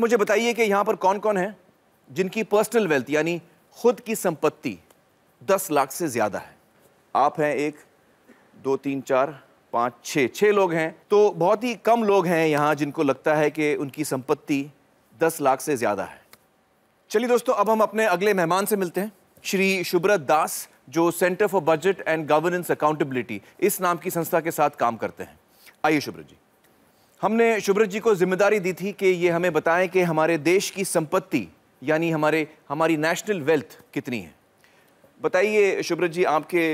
मुझे बताइए कि यहां पर कौन कौन है जिनकी पर्सनल वेल्थ यानी खुद की संपत्ति दस लाख से ज़्यादा है आप हैं एक दो तीन चार पाँच छ छः लोग हैं तो बहुत ही कम लोग हैं यहाँ जिनको लगता है कि उनकी संपत्ति दस लाख से ज़्यादा है चलिए दोस्तों अब हम अपने अगले मेहमान से मिलते हैं श्री शुभ्रत दास जो centre for budget and governance accountability इस नाम की संस्था के साथ काम करते हैं आइए शुभ्रत जी हमने शुभ्रत जी को जिम्मेदारी दी थी कि ये हमें बताएं कि हमारे देश की संपत्ति यानी हमारे हमारी नेशनल वेल्थ कितनी है बताइए शुभ्रत जी आपके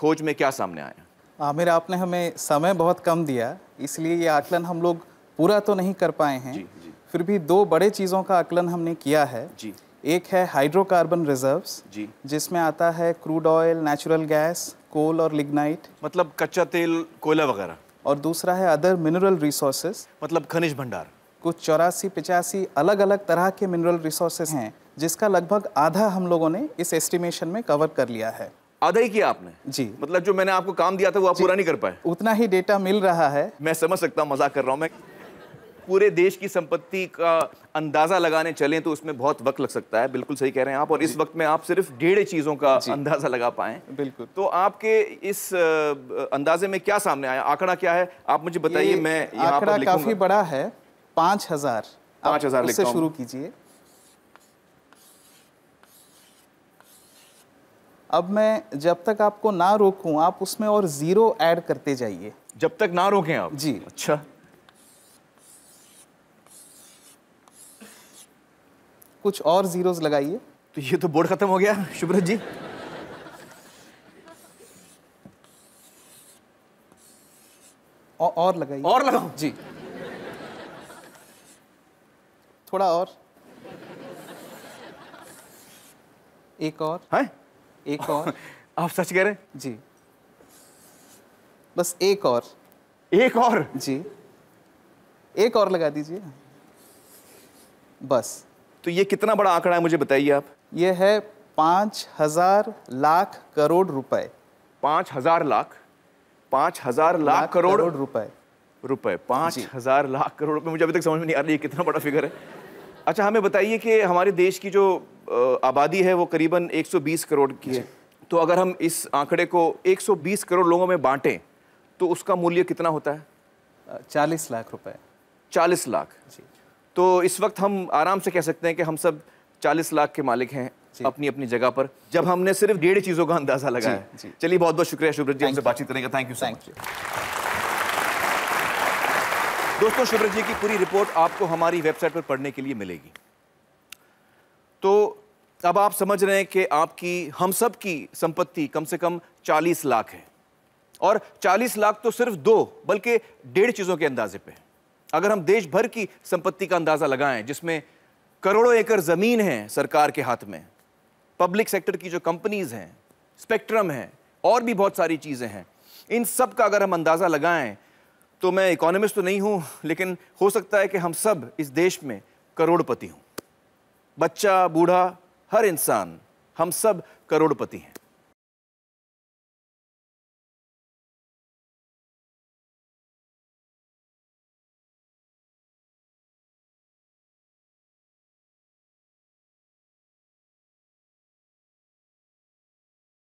खोज में क्या सामने आया आमिर हाँ, आपने हमें समय बहुत कम दिया इसलिए ये आकलन हम लोग पूरा तो नहीं कर पाए हैं जी, जी। फिर भी दो बड़े चीज़ों का आकलन हमने किया है जी। एक है हाइड्रोकार्बन रिजर्व्स जी जिसमें आता है crude oil natural gas coal और लिग्नाइट मतलब कच्चा तेल कोयला वगैरह और दूसरा है अदर मिनरल रिसोर्सेज मतलब खनिज भंडार कुछ चौरासी पिचासी अलग अलग तरह के मिनरल रिसोर्सेज हैं जिसका लगभग आधा हम लोगों ने इस एस्टिमेशन में कवर कर लिया है आधा ही किया आपने जी मतलब जो मैंने आपको काम दिया था वो आप पूरा नहीं कर पाए उतना ही डेटा मिल रहा है मैं समझ सकता हूँ मजाक कर रहा हूँ मैं पूरे देश की संपत्ति का अंदाजा लगाने चलें तो उसमें बहुत वक्त लग सकता है बिल्कुल सही कह रहे हैं आप और इस वक्त में आप सिर्फ डेढ़ चीज़ों का अंदाजा लगा पाए बिल्कुल तो आपके इस अंदाजे में क्या सामने आया आंकड़ा क्या है आप मुझे बताइए मैं आंकड़ा काफ़ी बड़ा है पांच हज़ार पांच हज़ार शुरू कीजिए अब मैं जब तक आपको ना रोकूं आप उसमें और ज़ीरो ऐड करते जाइए जब तक ना रोकें आप जी अच्छा कुछ और जीरोस लगाइए तो ये तो बोर्ड खत्म हो गया शुभ्रत जी औ, और लगाइए और लगाओ जी थोड़ा और एक और है एक और आप सच कह रहे हैं जी बस एक और एक और जी एक और लगा दीजिए बस तो ये कितना बड़ा आंकड़ा है मुझे बताइए आप ये है पाँच हजार लाख करोड़ रुपए पाँच हजार लाख पाँच हजार लाख करोड़ रुपए रुपए पाँच हजार लाख करोड़ रुपए मुझे अभी तक समझ में नहीं आ रही कितना बड़ा फिगर है अच्छा हमें बताइए कि हमारे देश की जो आबादी है वो करीबन 120 करोड़ की है तो अगर हम इस आंकड़े को 120 करोड़ लोगों में बांटें तो उसका मूल्य कितना होता है चालीस लाख रुपए चालीस लाख जी तो इस वक्त हम आराम से कह सकते हैं कि हम सब चालीस लाख के मालिक हैं अपनी अपनी जगह पर जब हमने सिर्फ डेढ़ चीज़ों का अंदाजा लगाया चलिए बहुत बहुत शुक्रिया शुभ्रत जी हमसे बातचीत करेंगे थैंक यू थैंक यू दोस्तों शुभ्रत जी की पूरी रिपोर्ट आपको हमारी वेबसाइट पर पढ़ने के लिए मिलेगी तो अब आप समझ रहे हैं कि आपकी हम सब की संपत्ति कम से कम 40 लाख है और 40 लाख तो सिर्फ दो बल्कि डेढ़ चीज़ों के अंदाजे पे है अगर हम देश भर की संपत्ति का अंदाजा लगाएं जिसमें करोड़ों एकड़ जमीन है सरकार के हाथ में पब्लिक सेक्टर की जो कंपनीज हैं स्पेक्ट्रम है और भी बहुत सारी चीज़ें हैं इन सब का अगर हम अंदाज़ा लगाएं तो मैं इकोनॉमिस्ट तो नहीं हूं लेकिन हो सकता है कि हम सब इस देश में करोड़पति हूं बच्चा बूढ़ा हर इंसान हम सब करोड़पति हैं